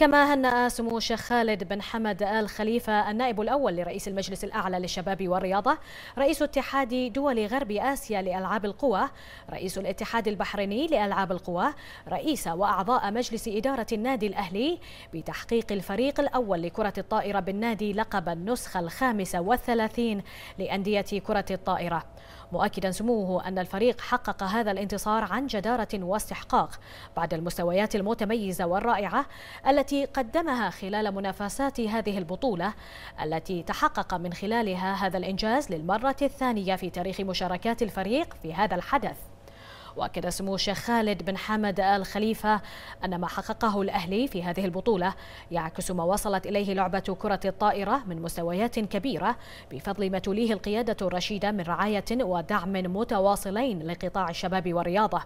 كما هنأ سمو الشيخ خالد بن حمد آل خليفة النائب الأول لرئيس المجلس الأعلى للشباب والرياضة رئيس اتحاد دول غرب آسيا لألعاب القوى رئيس الاتحاد البحريني لألعاب القوى رئيس وأعضاء مجلس إدارة النادي الأهلي بتحقيق الفريق الأول لكرة الطائرة بالنادي لقب النسخة الخامسة والثلاثين لأندية كرة الطائرة مؤكدا سموه أن الفريق حقق هذا الانتصار عن جدارة واستحقاق بعد المستويات المتميزة والرائعة التي قدمها خلال منافسات هذه البطولة التي تحقق من خلالها هذا الإنجاز للمرة الثانية في تاريخ مشاركات الفريق في هذا الحدث وأكد سمو الشيخ خالد بن حمد آل خليفة أن ما حققه الأهلي في هذه البطولة يعكس ما وصلت إليه لعبة كرة الطائرة من مستويات كبيرة بفضل ما توليه القيادة الرشيدة من رعاية ودعم متواصلين لقطاع الشباب والرياضة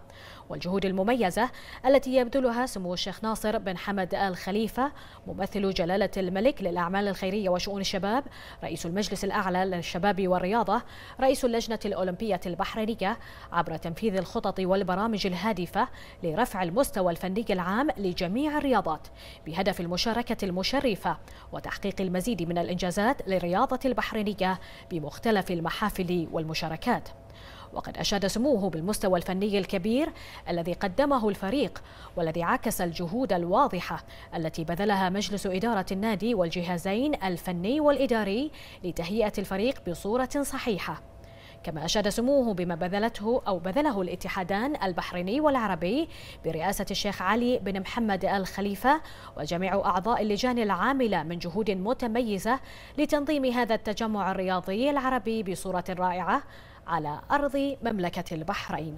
والجهود المميزة التي يبذلها سمو الشيخ ناصر بن حمد آل خليفة ممثل جلالة الملك للأعمال الخيرية وشؤون الشباب رئيس المجلس الأعلى للشباب والرياضة رئيس اللجنة الأولمبية البحرينية عبر تنفيذ الخطط النشاط والبرامج الهادفة لرفع المستوى الفني العام لجميع الرياضات بهدف المشاركة المشرفة وتحقيق المزيد من الإنجازات للرياضة البحرينية بمختلف المحافل والمشاركات وقد أشاد سموه بالمستوى الفني الكبير الذي قدمه الفريق والذي عكس الجهود الواضحة التي بذلها مجلس إدارة النادي والجهازين الفني والإداري لتهيئة الفريق بصورة صحيحة كما أشاد سموه بما بذلته أو بذله الاتحادان البحريني والعربي برئاسة الشيخ علي بن محمد الخليفة وجميع أعضاء اللجان العاملة من جهود متميزة لتنظيم هذا التجمع الرياضي العربي بصورة رائعة على أرض مملكة البحرين